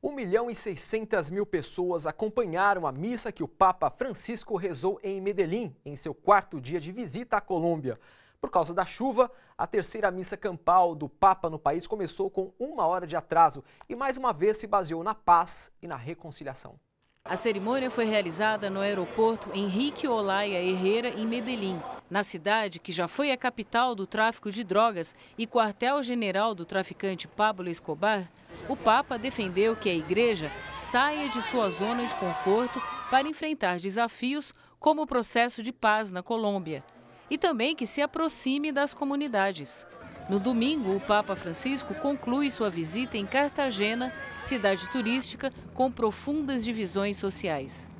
1 milhão e 600 mil pessoas acompanharam a missa que o Papa Francisco rezou em Medellín, em seu quarto dia de visita à Colômbia. Por causa da chuva, a terceira missa campal do Papa no país começou com uma hora de atraso e mais uma vez se baseou na paz e na reconciliação. A cerimônia foi realizada no aeroporto Henrique Olaya Herrera, em Medellín. Na cidade, que já foi a capital do tráfico de drogas e quartel-general do traficante Pablo Escobar, o Papa defendeu que a igreja saia de sua zona de conforto para enfrentar desafios como o processo de paz na Colômbia e também que se aproxime das comunidades. No domingo, o Papa Francisco conclui sua visita em Cartagena, cidade turística com profundas divisões sociais.